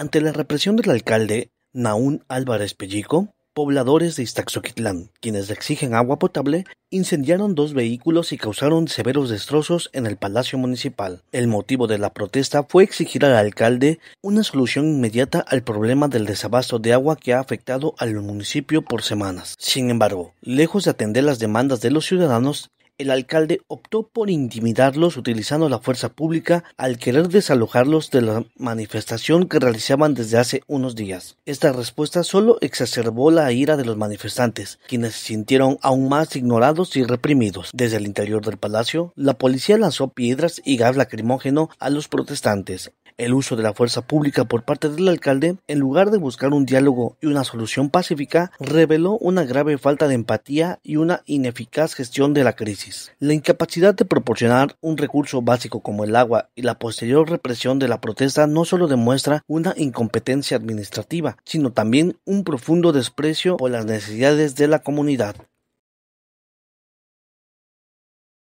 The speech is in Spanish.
Ante la represión del alcalde Naún Álvarez Pellico, pobladores de Iztaxoquitlán, quienes exigen agua potable, incendiaron dos vehículos y causaron severos destrozos en el Palacio Municipal. El motivo de la protesta fue exigir al alcalde una solución inmediata al problema del desabasto de agua que ha afectado al municipio por semanas. Sin embargo, lejos de atender las demandas de los ciudadanos, el alcalde optó por intimidarlos utilizando la fuerza pública al querer desalojarlos de la manifestación que realizaban desde hace unos días. Esta respuesta solo exacerbó la ira de los manifestantes, quienes se sintieron aún más ignorados y reprimidos. Desde el interior del palacio, la policía lanzó piedras y gas lacrimógeno a los protestantes, el uso de la fuerza pública por parte del alcalde, en lugar de buscar un diálogo y una solución pacífica, reveló una grave falta de empatía y una ineficaz gestión de la crisis. La incapacidad de proporcionar un recurso básico como el agua y la posterior represión de la protesta no solo demuestra una incompetencia administrativa, sino también un profundo desprecio por las necesidades de la comunidad.